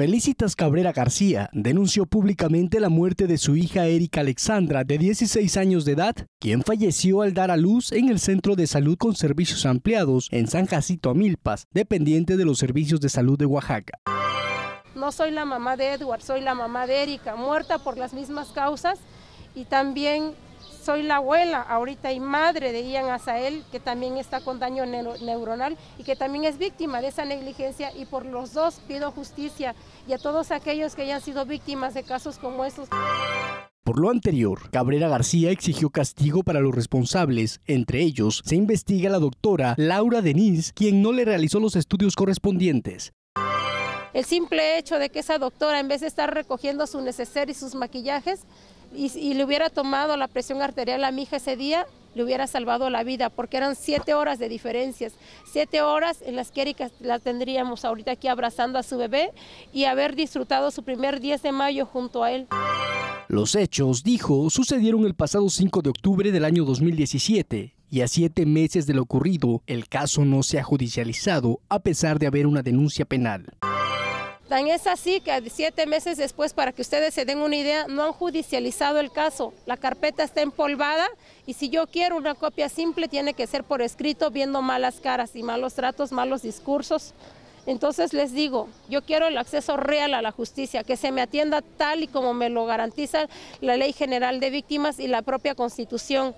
Felicitas Cabrera García denunció públicamente la muerte de su hija Erika Alexandra, de 16 años de edad, quien falleció al dar a luz en el Centro de Salud con Servicios Ampliados en San Jacinto Amilpas, dependiente de los Servicios de Salud de Oaxaca. No soy la mamá de Edward, soy la mamá de Erika, muerta por las mismas causas y también soy la abuela ahorita y madre de Ian Azael, que también está con daño neuronal y que también es víctima de esa negligencia y por los dos pido justicia y a todos aquellos que hayan sido víctimas de casos como estos. Por lo anterior, Cabrera García exigió castigo para los responsables. Entre ellos, se investiga la doctora Laura Denis, quien no le realizó los estudios correspondientes. El simple hecho de que esa doctora, en vez de estar recogiendo su neceser y sus maquillajes, y, le hubiera tomado la presión arterial a mi hija ese día, le hubiera salvado la vida, porque eran siete horas de diferencias, siete horas en las que Erika la tendríamos ahorita aquí abrazando a su bebé y haber disfrutado su primer 10 de mayo junto a él. Los hechos, dijo, sucedieron el pasado 5 de octubre del año 2017 y a siete meses de lo ocurrido, el caso no se ha judicializado a pesar de haber una denuncia penal. Tan es así que siete meses después, para que ustedes se den una idea, no han judicializado el caso. La carpeta está empolvada y si yo quiero una copia simple, tiene que ser por escrito, viendo malas caras y malos tratos, malos discursos. Entonces les digo, yo quiero el acceso real a la justicia, que se me atienda tal y como me lo garantiza la Ley General de Víctimas y la propia Constitución.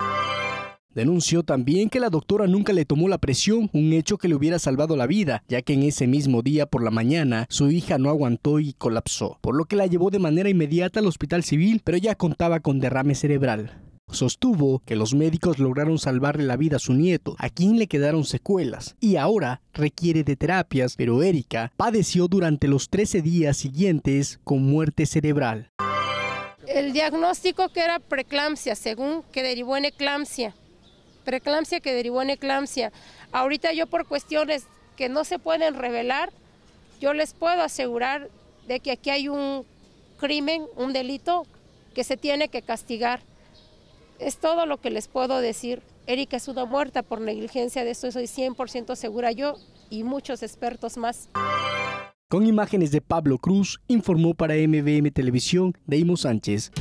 Denunció también que la doctora nunca le tomó la presión, un hecho que le hubiera salvado la vida, ya que en ese mismo día por la mañana su hija no aguantó y colapsó, por lo que la llevó de manera inmediata al hospital civil, pero ya contaba con derrame cerebral. Sostuvo que los médicos lograron salvarle la vida a su nieto, a quien le quedaron secuelas, y ahora requiere de terapias, pero Erika padeció durante los 13 días siguientes con muerte cerebral. El diagnóstico que era preeclampsia, según que derivó en eclampsia preeclampsia que derivó en eclampsia. Ahorita yo por cuestiones que no se pueden revelar, yo les puedo asegurar de que aquí hay un crimen, un delito que se tiene que castigar. Es todo lo que les puedo decir. Erika es una muerta por negligencia, de esto soy 100% segura yo y muchos expertos más. Con imágenes de Pablo Cruz, informó para MVM Televisión Deimo Sánchez.